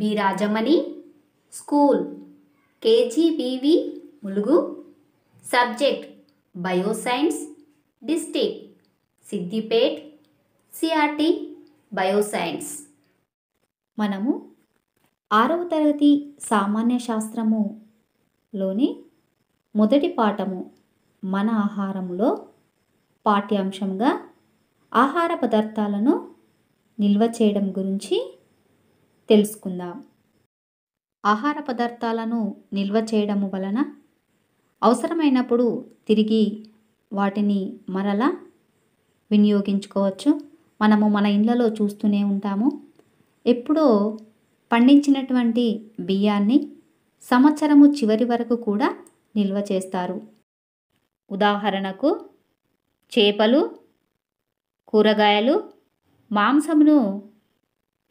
B Rajamani school KGBV Mulugu subject bioscience district Siddipet CRT bioscience మనము ఆరవ తరగతి సామాన్య శాస్త్రములోని మొదటి పాఠము మన ఆహారములో పాఠ్యాంశంగా ఆహార పదార్థాలను నిల్వ చేయడం గురించి తెలుసుకుందాం ఆహార పదార్థాలను నిల్వ చేయడము వలన అవసరమైనప్పుడు తిరిగి వాటిని మరలా వినియోగించుకోవచ్చు మనము మన ఇళ్ళలో చూస్తూనే ఉంటాము ఎప్పుడో పండించినటువంటి బియ్యాన్ని సంవత్సరము చివరి వరకు కూడా నిల్వ చేస్తారు ఉదాహరణకు చేపలు కూరగాయలు మాంసమును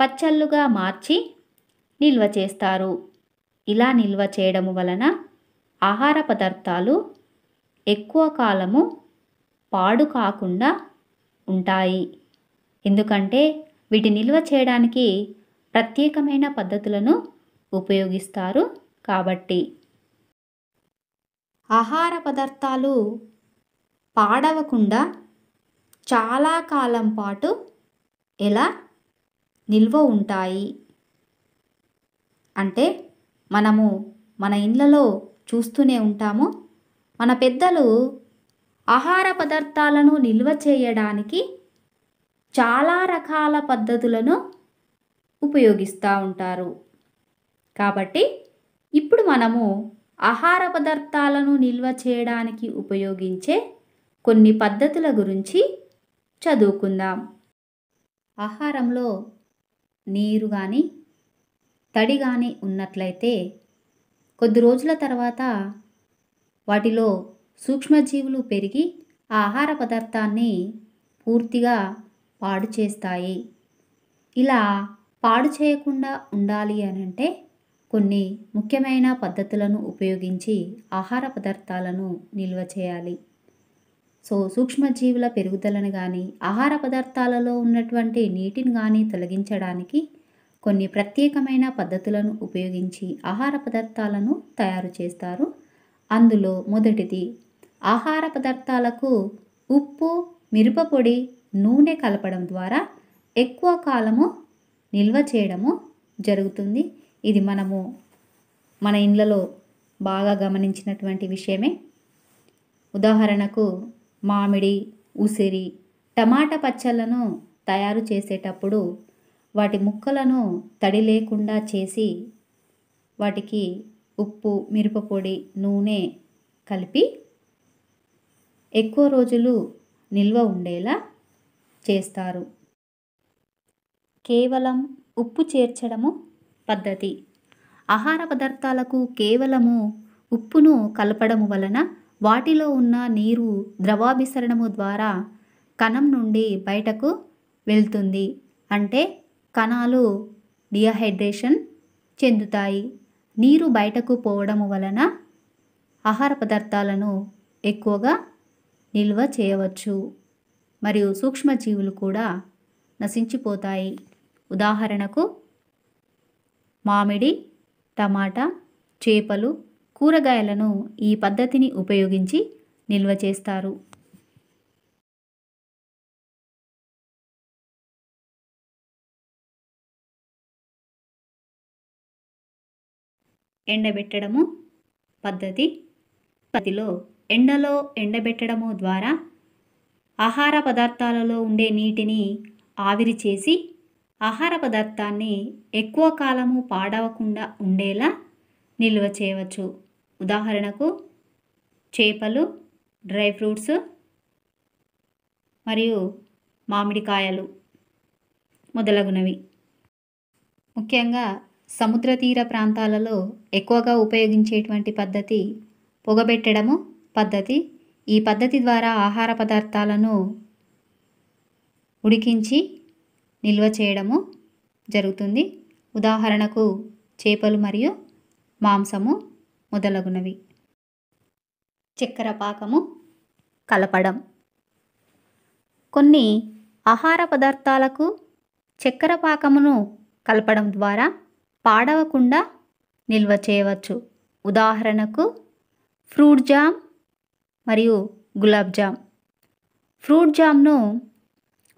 పచ్చళ్ళుగా మార్చి నిల్వ చేస్తారు ఇలా నిల్వ చేయడం వలన ఆహార పదార్థాలు ఎక్కువ కాలము పాడు కాకుండా ఉంటాయి ఎందుకంటే వీటి నిల్వ చేయడానికి ప్రత్యేకమైన పద్ధతులను ఉపయోగిస్తారు కాబట్టి ఆహార పదార్థాలు పాడవకుండా చాలా కాలం పాటు ఎలా నిల్వ ఉంటాయి అంటే మనము మన ఇండ్లలో చూస్తూనే ఉంటాము మన పెద్దలు ఆహార పదార్థాలను నిల్వ చేయడానికి చాలా రకాల పద్ధతులను ఉపయోగిస్తూ ఉంటారు కాబట్టి ఇప్పుడు మనము ఆహార పదార్థాలను నిల్వ చేయడానికి ఉపయోగించే కొన్ని పద్ధతుల గురించి చదువుకుందాం ఆహారంలో నీరు కానీ తడి కానీ ఉన్నట్లయితే కొద్ది రోజుల తర్వాత వాటిలో సూక్ష్మజీవులు పెరిగి ఆహార పదార్థాన్ని పూర్తిగా పాడు చేస్తాయి ఇలా పాడు చేయకుండా ఉండాలి అని అంటే కొన్ని ముఖ్యమైన పద్ధతులను ఉపయోగించి ఆహార పదార్థాలను నిల్వ చేయాలి సో సూక్ష్మజీవుల పెరుగుదలను కానీ ఆహార పదార్థాలలో ఉన్నటువంటి నీటిని కానీ తొలగించడానికి కొన్ని ప్రత్యేకమైన పద్ధతులను ఉపయోగించి ఆహార పదార్థాలను తయారు చేస్తారు అందులో మొదటిది ఆహార పదార్థాలకు ఉప్పు మిరపపొడి నూనె కలపడం ద్వారా ఎక్కువ కాలము నిల్వ చేయడము జరుగుతుంది ఇది మనము మన ఇండ్లలో బాగా గమనించినటువంటి విషయమే ఉదాహరణకు మామిడి ఉసిరి టమాటా పచ్చళ్ళను తయారు చేసేటప్పుడు వాటి ముక్కలను తడి లేకుండా చేసి వాటికి ఉప్పు మిరపపొడి నూనె కలిపి ఎక్కువ రోజులు నిల్వ ఉండేలా చేస్తారు కేవలం ఉప్పు చేర్చడము పద్ధతి ఆహార పదార్థాలకు కేవలము ఉప్పును కలపడము వలన వాటిలో ఉన్న నీరు ద్రవాభిసరణము ద్వారా కణం నుండి బయటకు వెళ్తుంది అంటే కణాలు డిహైడ్రేషన్ చెందుతాయి నీరు బయటకు పోవడం వలన ఆహార పదార్థాలను ఎక్కువగా నిల్వ చేయవచ్చు మరియు సూక్ష్మజీవులు కూడా నశించిపోతాయి ఉదాహరణకు మామిడి టమాటా చేపలు కూరగాయలను ఈ పద్ధతిని ఉపయోగించి నిల్వ చేస్తారు ఎండబెట్టడము పద్ధతి పదిలో ఎండలో ఎండబెట్టడము ద్వారా ఆహార పదార్థాలలో ఉండే నీటిని ఆవిరి చేసి ఆహార పదార్థాన్ని ఎక్కువ కాలము పాడవకుండా ఉండేలా నిల్వ చేయవచ్చు ఉదాహరణకు చేపలు డ్రై ఫ్రూట్స్ మరియు మామిడికాయలు మొదలగునవి ముఖ్యంగా సముద్ర తీర ప్రాంతాలలో ఎక్కువగా ఉపయోగించేటువంటి పద్ధతి పొగబెట్టడము పద్ధతి ఈ పద్ధతి ద్వారా ఆహార పదార్థాలను ఉడికించి నిల్వ చేయడము జరుగుతుంది ఉదాహరణకు చేపలు మరియు మాంసము మొదలగునవి చక్కెర పాకము కలపడం కొన్ని ఆహార పదార్థాలకు చక్కెర పాకమును కలపడం ద్వారా పాడవకుండా నిల్వ చేయవచ్చు ఉదాహరణకు ఫ్రూట్ జామ్ మరియు గులాబ్ జామ్ ఫ్రూట్ జామ్ను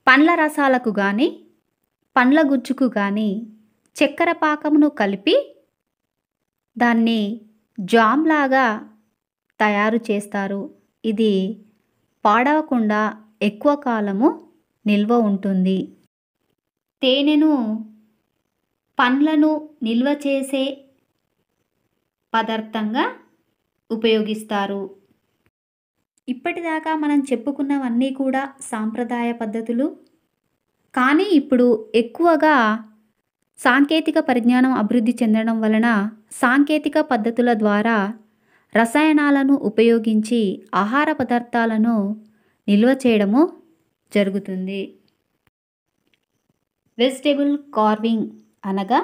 పండ్ల రసాలకు కానీ పండ్ల గుజ్జుకు కానీ చక్కెర పాకమును కలిపి దాన్ని జామ్ లాగా తయారు చేస్తారు ఇది పాడవకుండా ఎక్కువ కాలము నిల్వ ఉంటుంది తేనెను పండ్లను నిల్వ చేసే పదార్థంగా ఉపయోగిస్తారు ఇప్పటిదాకా మనం చెప్పుకున్నవన్నీ కూడా సాంప్రదాయ పద్ధతులు కానీ ఇప్పుడు ఎక్కువగా సాంకేతిక పరిజ్ఞానం అభివృద్ధి చెందడం వలన సాంకేతిక పద్ధతుల ద్వారా రసాయనాలను ఉపయోగించి ఆహార పదార్థాలను నిల్వ చేయడము జరుగుతుంది వెజిటేబుల్ కార్వింగ్ అనగా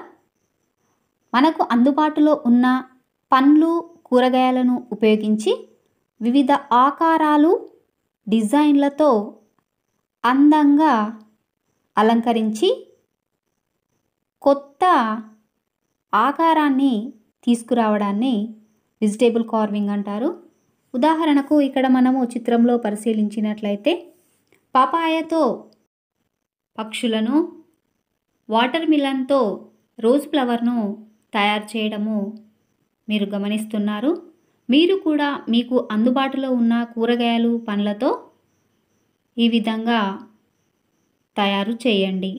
మనకు అందుబాటులో ఉన్న పండ్లు కూరగాయలను ఉపయోగించి వివిధ ఆకారాలు డిజైన్లతో అందంగా అలంకరించి కొత్త ఆకారాన్ని తీసుకురావడాన్ని వెజిటేబుల్ కార్వింగ్ అంటారు ఉదాహరణకు ఇక్కడ మనము చిత్రంలో పరిశీలించినట్లయితే పాపాయతో పక్షులను వాటర్ మిలన్తో రోజ్ ఫ్లవర్ను తయారు చేయడము మీరు గమనిస్తున్నారు మీరు కూడా మీకు అందుబాటులో ఉన్న కూరగాయలు పండ్లతో ఈ విధంగా తయారు చేయండి